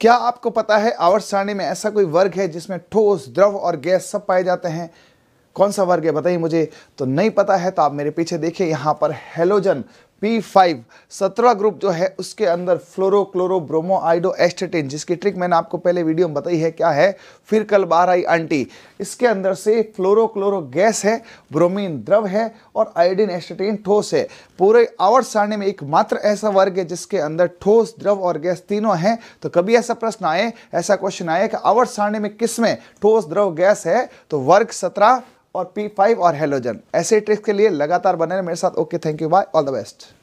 क्या आपको पता है आवर्त सारणी में ऐसा कोई वर्ग है जिसमें ठोस द्रव और गैस सब पाए जाते हैं कौन सा वर्ग है बताइए मुझे तो नहीं पता है तो आप मेरे पीछे देखिए यहाँ पर हेलोजन पी फाइव सत्रह ग्रुप जो है उसके अंदर फ्लोरो क्लोरो ब्रोमो आइडो एस्टेटिन जिसकी ट्रिक मैंने आपको पहले वीडियो में बताई है क्या है फिर कल बार आई आंटी इसके अंदर से फ्लोरो क्लोरो गैस है ब्रोमीन द्रव है और आयोडीन एस्टेटिन ठोस है पूरे आवर्त सारणी में एकमात्र ऐसा वर्ग है जिसके अंदर ठोस द्रव और गैस तीनों हैं तो कभी ऐसा प्रश्न आए ऐसा क्वेश्चन आए कि आवर्त सारणी में किसमें ठोस द्रव गैस है तो वर्ग सत्रह और P5 और हेलोजन ऐसे ट्रिक्स के लिए लगातार बने रहे मेरे साथ okay thank you bye all the best